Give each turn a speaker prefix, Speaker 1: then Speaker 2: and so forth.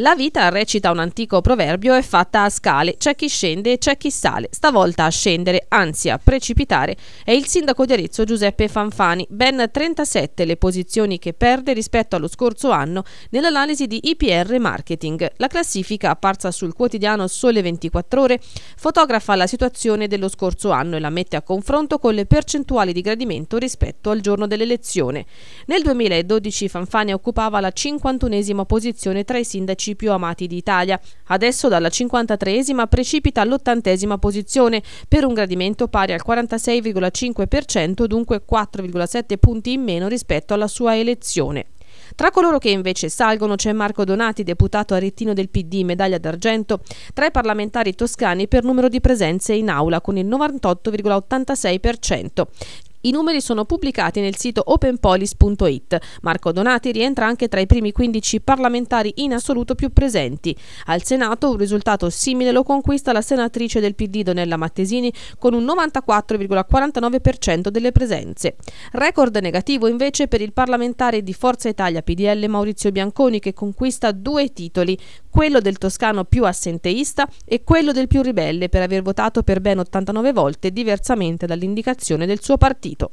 Speaker 1: La vita, recita un antico proverbio, è fatta a scale, c'è chi scende e c'è chi sale. Stavolta a scendere, anzi a precipitare, è il sindaco di Arezzo Giuseppe Fanfani. Ben 37 le posizioni che perde rispetto allo scorso anno nell'analisi di IPR Marketing. La classifica, apparsa sul quotidiano Sole 24 Ore, fotografa la situazione dello scorso anno e la mette a confronto con le percentuali di gradimento rispetto al giorno dell'elezione. Nel 2012 Fanfani occupava la 51esima posizione tra i sindaci 12 più amati d'Italia. Adesso dalla 53esima precipita all'ottantesima posizione per un gradimento pari al 46,5%, dunque 4,7 punti in meno rispetto alla sua elezione. Tra coloro che invece salgono c'è Marco Donati, deputato a Rittino del PD, medaglia d'argento, tra i parlamentari toscani per numero di presenze in aula con il 98,86%. I numeri sono pubblicati nel sito openpolis.it. Marco Donati rientra anche tra i primi 15 parlamentari in assoluto più presenti. Al Senato un risultato simile lo conquista la senatrice del PD Donella Mattesini con un 94,49% delle presenze. Record negativo invece per il parlamentare di Forza Italia PDL Maurizio Bianconi che conquista due titoli quello del toscano più assenteista e quello del più ribelle per aver votato per ben 89 volte diversamente dall'indicazione del suo partito.